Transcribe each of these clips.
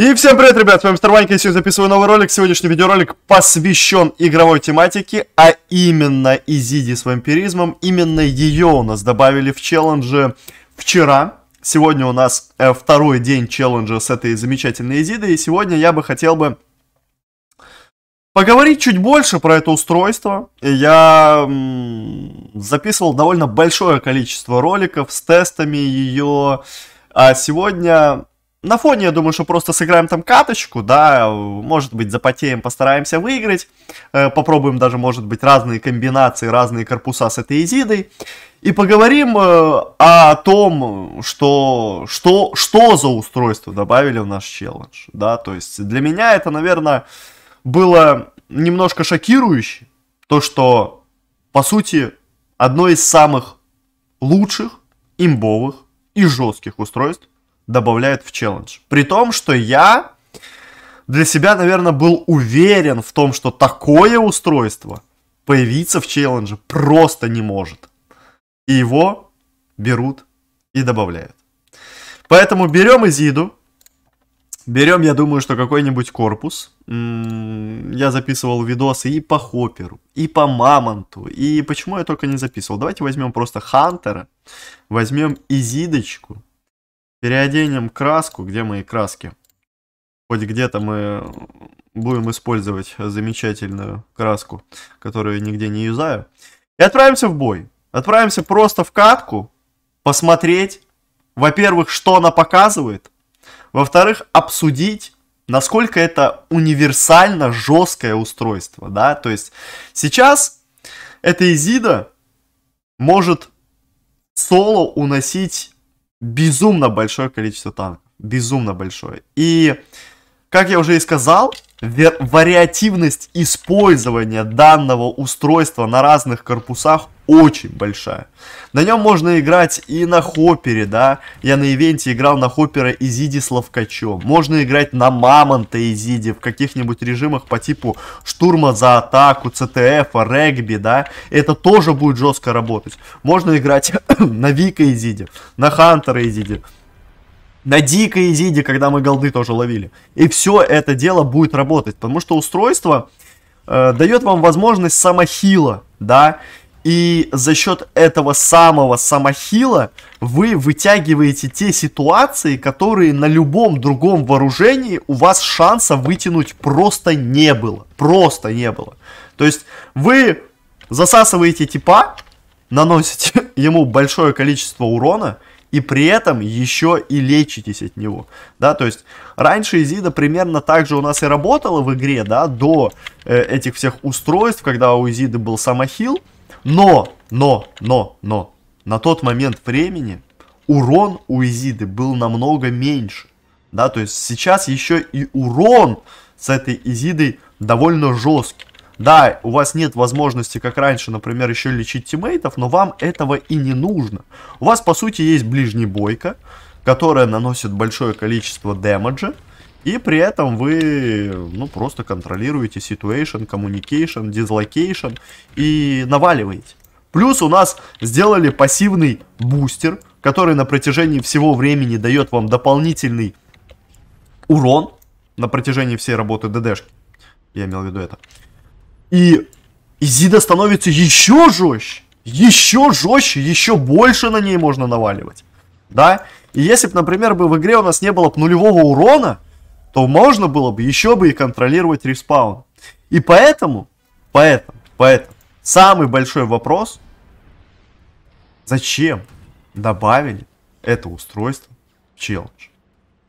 И всем привет, ребят, с вами Мистер Ванька, я сегодня записываю новый ролик. Сегодняшний видеоролик посвящен игровой тематике, а именно Изиди с вампиризмом. Именно ее у нас добавили в челлендже вчера. Сегодня у нас э, второй день челленджа с этой замечательной Изидой, и сегодня я бы хотел бы поговорить чуть больше про это устройство. Я записывал довольно большое количество роликов с тестами ее, а сегодня на фоне, я думаю, что просто сыграем там каточку, да, может быть, запотеем, постараемся выиграть. Э, попробуем даже, может быть, разные комбинации, разные корпуса с этой Изидой. И поговорим э, о том, что, что, что за устройство добавили в наш челлендж, да, то есть для меня это, наверное, было немножко шокирующе, то, что, по сути, одно из самых лучших, имбовых и жестких устройств добавляет в челлендж. При том, что я для себя, наверное, был уверен в том, что такое устройство появиться в челлендже просто не может. И его берут и добавляют. Поэтому берем Изиду, берем, я думаю, что какой-нибудь корпус. М-м, я записывал видосы и по Хопперу, и по Мамонту, и почему я только не записывал. Давайте возьмем просто Хантера, возьмем Изидочку, Переоденем краску. Где мои краски? Хоть где-то мы будем использовать замечательную краску, которую нигде не юзаю. И отправимся в бой. Отправимся просто в катку, посмотреть, во-первых, что она показывает, во-вторых, обсудить, насколько это универсально жесткое устройство, да, то есть сейчас эта Изида может соло уносить безумно большое количество танков. Безумно большое. И, как я уже и сказал, вариативность использования данного устройства на разных корпусах очень большая. На нем можно играть и на хоппере, да. Я на ивенте играл на хоппера Изиди с ловкачом. Можно играть на мамонта Изиди в каких-нибудь режимах по типу штурма за атаку, ЦТФ, а регби, да. Это тоже будет жестко работать. Можно играть на Вика Изиди, на Хантера Изиди на дикой изиде, когда мы голды тоже ловили. И все это дело будет работать, потому что устройство э, дает вам возможность самохила, да, и за счет этого самого самохила вы вытягиваете те ситуации, которые на любом другом вооружении у вас шанса вытянуть просто не было. Просто не было. То есть вы засасываете типа, наносите ему большое количество урона, и при этом еще и лечитесь от него, да, то есть раньше Изида примерно так же у нас и работала в игре, да, до э, этих всех устройств, когда у Изиды был самохил, но, но, но, но, на тот момент времени урон у Изиды был намного меньше. Да, то есть сейчас еще и урон с этой Изидой довольно жесткий. Да, у вас нет возможности, как раньше, например, еще лечить тиммейтов, но вам этого и не нужно. У вас, по сути, есть ближний бойка, которая наносит большое количество демеджа, и при этом вы, ну, просто контролируете situation, communication, dislocation и наваливаете. Плюс у нас сделали пассивный бустер, который на протяжении всего времени дает вам дополнительный урон на протяжении всей работы ДДшки. Я имел в виду это. И зида становится еще жестче, еще жестче, еще больше на ней можно наваливать. Да? И если бы, например, бы в игре у нас не было бы нулевого урона, то можно было бы еще бы и контролировать респаун. И поэтому, поэтому, поэтому, самый большой вопрос, зачем добавили это устройство в челлендж?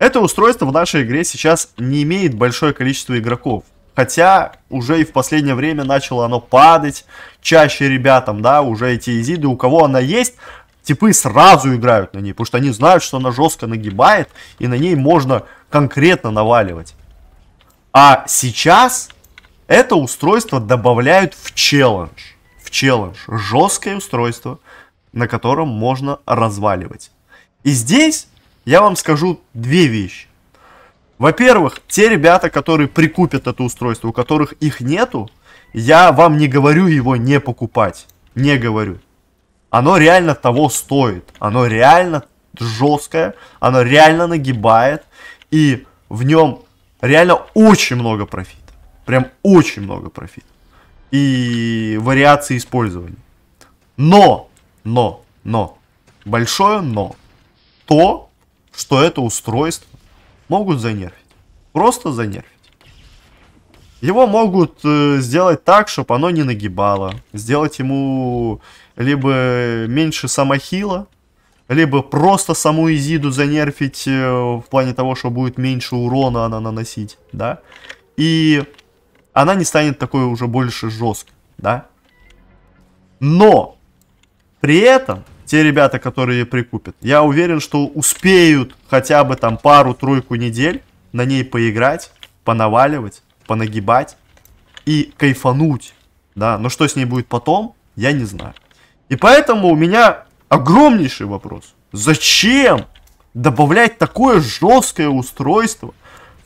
Это устройство в нашей игре сейчас не имеет большое количество игроков. Хотя уже и в последнее время начало оно падать чаще ребятам, да, уже эти изиды, у кого она есть, типы сразу играют на ней, потому что они знают, что она жестко нагибает, и на ней можно конкретно наваливать. А сейчас это устройство добавляют в челлендж. В челлендж. Жесткое устройство, на котором можно разваливать. И здесь я вам скажу две вещи. Во-первых, те ребята, которые прикупят это устройство, у которых их нету, я вам не говорю его не покупать. Не говорю. Оно реально того стоит. Оно реально жесткое. Оно реально нагибает и в нем реально очень много профита. Прям очень много профита. И вариации использования. Но, но, но, большое но, то, что это устройство могут занервить. Просто занервить. Его могут э, сделать так, чтобы оно не нагибало. Сделать ему либо меньше самохила, либо просто саму Изиду занерфить э, в плане того, что будет меньше урона она наносить, да, и она не станет такой уже больше жесткой, да. Но при этом те ребята, которые прикупят, я уверен, что успеют хотя бы там пару-тройку недель на ней поиграть, понаваливать, понагибать и кайфануть, да. Но что с ней будет потом, я не знаю. И поэтому у меня огромнейший вопрос. Зачем добавлять такое жесткое устройство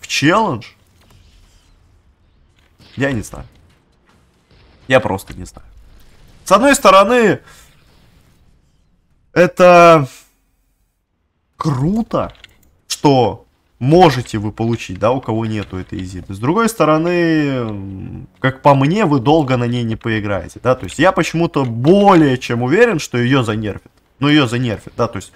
в челлендж? Я не знаю. Я просто не знаю. С одной стороны, это круто, что можете вы получить, да, у кого нету этой зипы. С другой стороны, как по мне, вы долго на ней не поиграете, да, то есть я почему-то более чем уверен, что ее занерфит. Ну, ее занерфит, да, то есть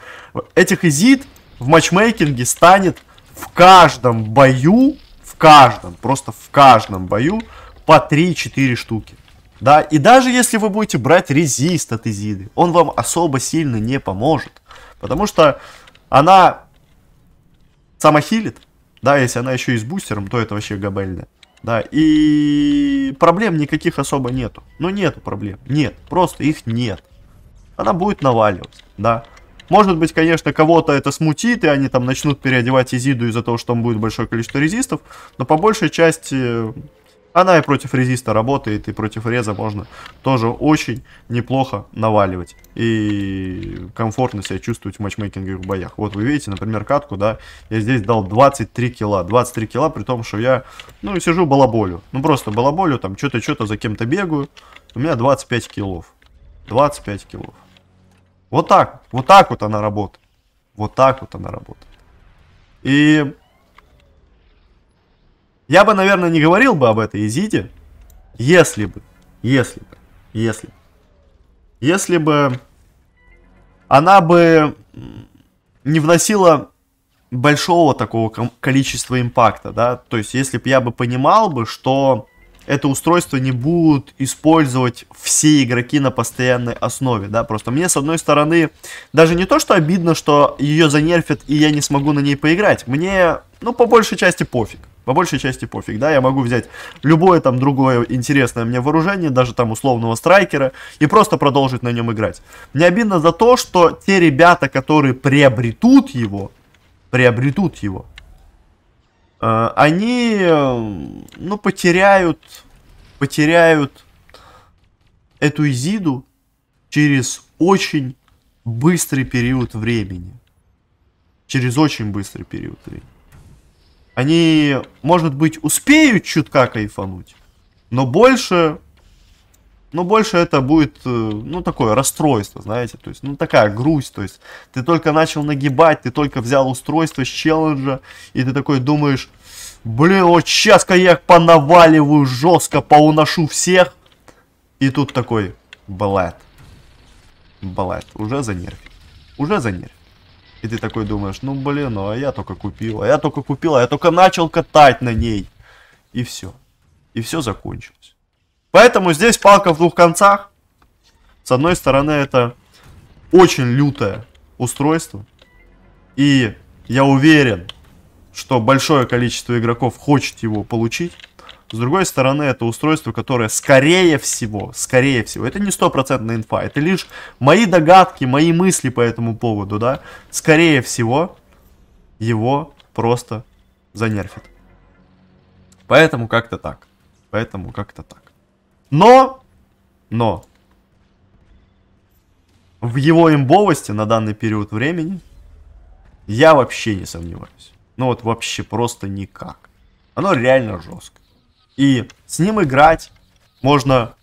этих изит в матчмейкинге станет в каждом бою, в каждом, просто в каждом бою по 3-4 штуки. Да, и даже если вы будете брать резист от изиды, он вам особо сильно не поможет. Потому что она Сама хилит. Да, если она еще и с бустером, то это вообще габельно. Да, и проблем никаких особо нету. Ну, нету проблем. Нет, просто их нет. Она будет наваливать, да. Может быть, конечно, кого-то это смутит, и они там начнут переодевать Изиду из-за того, что там будет большое количество резистов, но по большей части она и против резиста работает, и против реза можно тоже очень неплохо наваливать. И комфортно себя чувствовать в матчмейкинговых боях. Вот вы видите, например, катку, да, я здесь дал 23 килла 23 килла при том, что я, ну, сижу балаболю. Ну, просто балаболю, там, что-то, что-то за кем-то бегаю. У меня 25 килов. 25 килов. Вот так, вот так вот она работает. Вот так вот она работает. И я бы, наверное, не говорил бы об этой Изиде, если бы, если бы, если бы, если бы она бы не вносила большого такого количества импакта, да, то есть если бы я бы понимал бы, что это устройство не будут использовать все игроки на постоянной основе, да, просто мне с одной стороны даже не то, что обидно, что ее занерфят и я не смогу на ней поиграть, мне, ну, по большей части пофиг, по большей части пофиг, да, я могу взять любое там другое интересное мне вооружение, даже там условного страйкера, и просто продолжить на нем играть. Мне обидно за то, что те ребята, которые приобретут его, приобретут его, э, они, э, ну, потеряют, потеряют эту Изиду через очень быстрый период времени. Через очень быстрый период времени. Они, может быть, успеют чутка кайфануть, но больше... Но больше это будет, э, ну, такое расстройство, знаете, то есть, ну, такая грусть, то есть, ты только начал нагибать, ты только взял устройство с челленджа, и ты такой думаешь, блин, вот сейчас-ка я понаваливаю жестко, поуношу всех, и тут такой, блэт, блэт, уже занервил, уже занервил. И ты такой думаешь, ну блин, ну а я только купил, а я только купил, а я только начал катать на ней. И все. И все закончилось. Поэтому здесь палка в двух концах. С одной стороны, это очень лютое устройство. И я уверен, что большое количество игроков хочет его получить. С другой стороны, это устройство, которое скорее всего, скорее всего, это не стопроцентная инфа, это лишь мои догадки, мои мысли по этому поводу, да, скорее всего, его просто занерфит. Поэтому как-то так. Поэтому как-то так. Но, но, в его имбовости на данный период времени я вообще не сомневаюсь. Ну вот вообще просто никак. Оно реально жестко. И с ним играть можно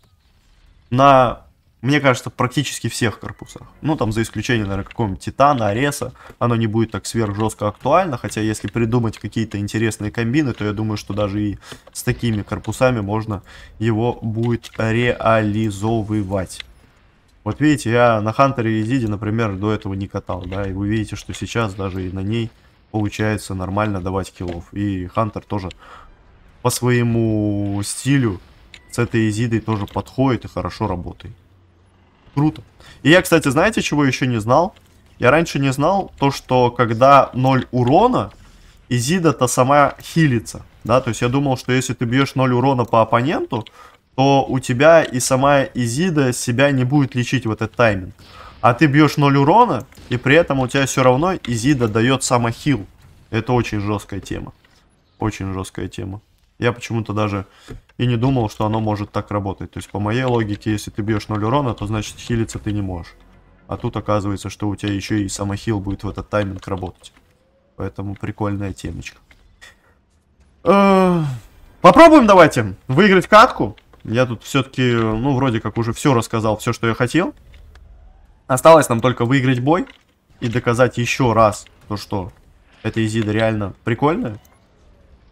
на, мне кажется, практически всех корпусах. Ну, там, за исключением, наверное, какого-нибудь Титана, Ареса. Оно не будет так сверхжестко актуально. Хотя, если придумать какие-то интересные комбины, то я думаю, что даже и с такими корпусами можно его будет реализовывать. Вот видите, я на Хантере и Зиде, например, до этого не катал, да, и вы видите, что сейчас даже и на ней получается нормально давать киллов. И Хантер тоже по своему стилю с этой Изидой тоже подходит и хорошо работает. Круто. И я, кстати, знаете, чего еще не знал? Я раньше не знал то, что когда 0 урона, Изида-то сама хилится. Да, то есть я думал, что если ты бьешь 0 урона по оппоненту, то у тебя и сама Изида себя не будет лечить в этот тайминг. А ты бьешь 0 урона, и при этом у тебя все равно Изида дает сама хил Это очень жесткая тема. Очень жесткая тема. Я почему-то даже и не думал, что оно может так работать. То есть по моей логике, если ты бьешь 0 урона, то значит хилиться ты не можешь. А тут оказывается, что у тебя еще и самохил будет в этот тайминг работать. Поэтому прикольная темочка. Э, попробуем давайте выиграть катку. Я тут все-таки, ну, вроде как уже все рассказал, все, что я хотел. Осталось нам только выиграть бой и доказать еще раз то, что эта Изида реально прикольная.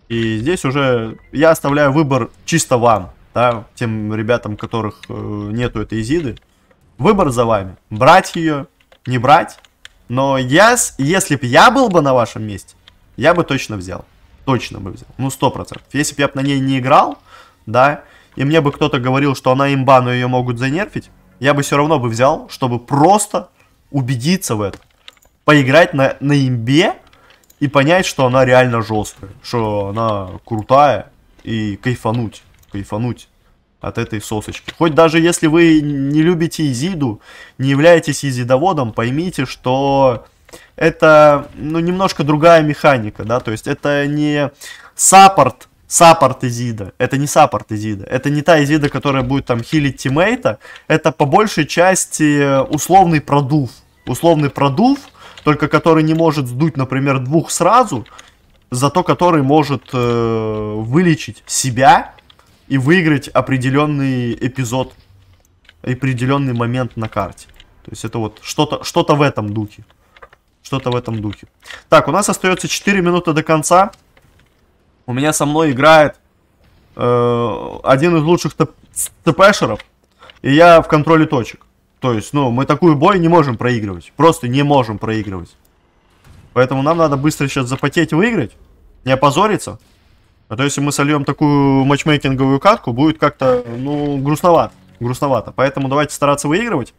И здесь уже я оставляю выбор чисто вам, да, тем ребятам, которых э, нету этой Изиды. Выбор за вами. Брать ее, не брать. Но я, если бы я был бы на вашем месте, я бы точно взял. Точно бы взял. Ну, сто процентов. Если бы я на ней не играл, да, и мне бы кто-то говорил, что она имба, но ее могут занерфить, я бы все равно бы взял, чтобы просто убедиться в этом. Поиграть на, на имбе и понять, что она реально жесткая, что она крутая, и кайфануть, кайфануть от этой сосочки. Хоть даже если вы не любите Изиду, не являетесь изидоводом, поймите, что это ну, немножко другая механика, да, то есть это не саппорт, саппорт Изида, это не саппорт Изида, это не та Изида, которая будет там хилить тиммейта, это по большей части э, условный продув, условный продув, только который не может сдуть, например, двух сразу, зато который может э, вылечить себя и выиграть определенный эпизод, определенный момент на карте. То есть это вот что-то что, -то, в этом духе. Что-то в этом духе. Так, у нас остается 4 минуты до конца. У меня со мной играет э, один из лучших тп-шеров. И я в контроле точек. То есть, ну, мы такую бой не можем проигрывать. Просто не можем проигрывать. Поэтому нам надо быстро сейчас запотеть и выиграть. Не опозориться. А то если мы сольем такую матчмейкинговую катку, будет как-то, ну, грустновато. Грустновато. Поэтому давайте стараться выигрывать.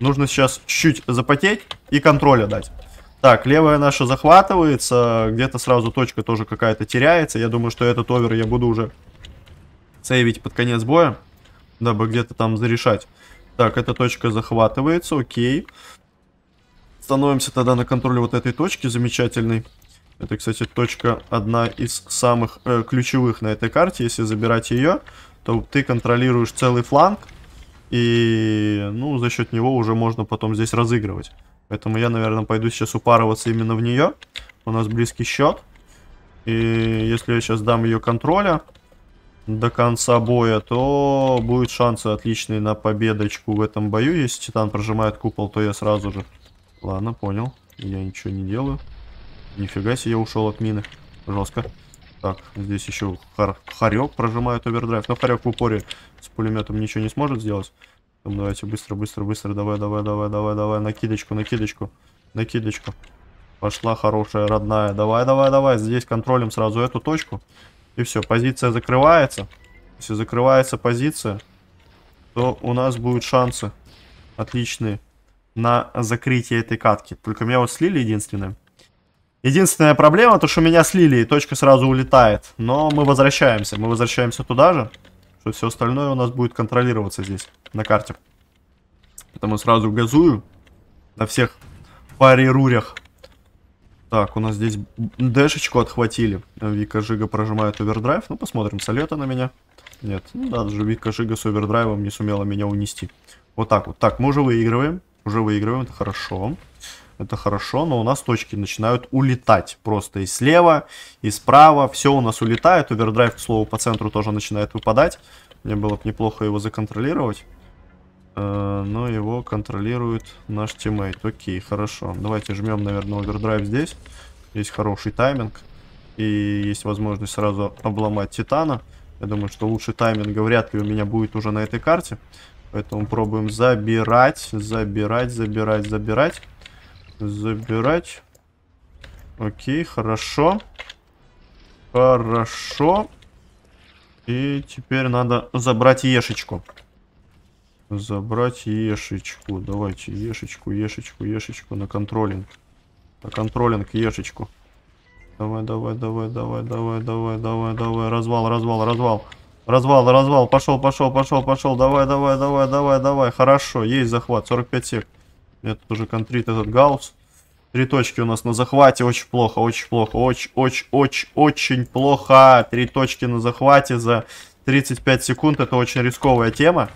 Нужно сейчас чуть-чуть запотеть и контроля дать. Так, левая наша захватывается. Где-то сразу точка тоже какая-то теряется. Я думаю, что этот овер я буду уже сейвить под конец боя. Дабы где-то там зарешать. Так, эта точка захватывается, окей. Становимся тогда на контроле вот этой точки замечательной. Это, кстати, точка одна из самых э, ключевых на этой карте. Если забирать ее, то ты контролируешь целый фланг. И, ну, за счет него уже можно потом здесь разыгрывать. Поэтому я, наверное, пойду сейчас упарываться именно в нее. У нас близкий счет. И если я сейчас дам ее контроля, до конца боя, то будут шансы отличные на победочку в этом бою. Если Титан прожимает купол, то я сразу же... Ладно, понял. Я ничего не делаю. Нифига себе, я ушел от мины. Жестко. Так, здесь еще хар Харек прожимает овердрайв. Но Харек в упоре с пулеметом ничего не сможет сделать. давайте быстро, быстро, быстро. Давай, давай, давай, давай, давай. Накидочку, накидочку, накидочку. Пошла хорошая, родная. Давай, давай, давай. Здесь контролем сразу эту точку и все, позиция закрывается. Если закрывается позиция, то у нас будут шансы отличные на закрытие этой катки. Только меня вот слили единственное. Единственная проблема, то что меня слили, и точка сразу улетает. Но мы возвращаемся. Мы возвращаемся туда же, что все остальное у нас будет контролироваться здесь, на карте. Поэтому сразу газую на всех паре рурях. Так, у нас здесь дэшечку отхватили. Вика Жига прожимает овердрайв. Ну, посмотрим, солета на меня. Нет, ну да, даже Вика Жига с овердрайвом не сумела меня унести. Вот так вот. Так, мы уже выигрываем. Уже выигрываем, это хорошо. Это хорошо, но у нас точки начинают улетать. Просто и слева, и справа. Все у нас улетает. Овердрайв, к слову, по центру тоже начинает выпадать. Мне было бы неплохо его законтролировать. Э, но его контролирует наш тиммейт. Окей, хорошо. Давайте жмем, наверное, овердрайв здесь. Есть хороший тайминг. И есть возможность сразу обломать Титана. Я думаю, что лучший тайминг вряд ли у меня будет уже на этой карте. Поэтому пробуем забирать, забирать, забирать, забирать. Забирать. Окей, хорошо. Хорошо. И теперь надо забрать Ешечку. Забрать ешечку. Давайте ешечку, ешечку, ешечку на контролинг. На контролинг ешечку. Давай, давай, давай, давай, давай, давай, давай, давай. Развал, развал, развал. Развал, развал. Пошел, пошел, пошел, пошел. Давай, давай, давай, давай, давай. Хорошо, есть захват. 45 сек. Это уже контрит этот Гаус, Три точки у нас на захвате. Очень плохо, очень плохо. Очень, очень, очень, очень плохо. Три точки на захвате за 35 секунд. Это очень рисковая тема.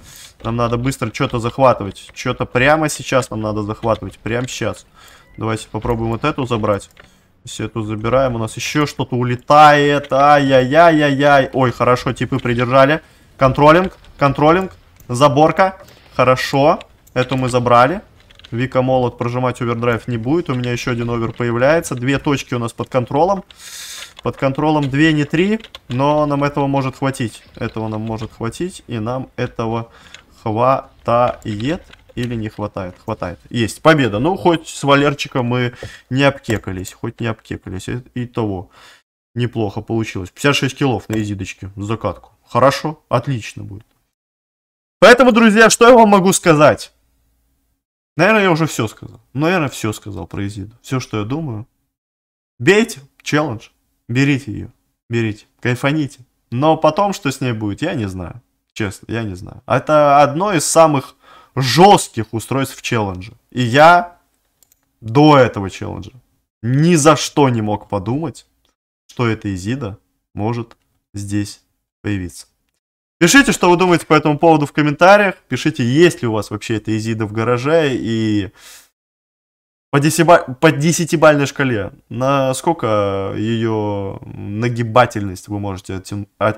Нам надо быстро что-то захватывать. Что-то прямо сейчас нам надо захватывать. Прямо сейчас. Давайте попробуем вот эту забрать. Все эту забираем. У нас еще что-то улетает. Ай-яй-яй-яй-яй. Ой, хорошо, типы придержали. Контролинг, контролинг. Заборка. Хорошо. Эту мы забрали. Вика молот прожимать овердрайв не будет. У меня еще один овер появляется. Две точки у нас под контролом. Под контролом две не три, Но нам этого может хватить. Этого нам может хватить. И нам этого хватает или не хватает? Хватает. Есть. Победа. Ну, хоть с Валерчиком мы не обкекались. Хоть не обкекались. И, того. Неплохо получилось. 56 килов на изидочке. Закатку. Хорошо. Отлично будет. Поэтому, друзья, что я вам могу сказать? Наверное, я уже все сказал. Наверное, все сказал про изиду. Все, что я думаю. Бейте. Челлендж. Берите ее. Берите. Кайфаните. Но потом, что с ней будет, я не знаю. Честно, я не знаю. Это одно из самых жестких устройств в челлендже. И я до этого челленджа ни за что не мог подумать, что эта Изида может здесь появиться. Пишите, что вы думаете по этому поводу в комментариях. Пишите, есть ли у вас вообще эта Изида в гараже и по, десиба... по шкале, насколько ее нагибательность вы можете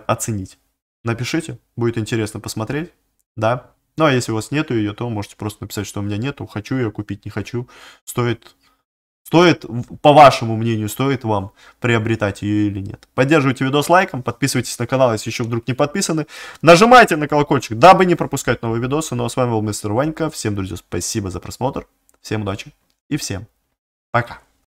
оценить? напишите, будет интересно посмотреть, да. Ну, а если у вас нету ее, то можете просто написать, что у меня нету, хочу ее купить, не хочу. Стоит, стоит, по вашему мнению, стоит вам приобретать ее или нет. Поддерживайте видос лайком, подписывайтесь на канал, если еще вдруг не подписаны. Нажимайте на колокольчик, дабы не пропускать новые видосы. Ну, а с вами был мистер Ванька. Всем, друзья, спасибо за просмотр. Всем удачи и всем пока.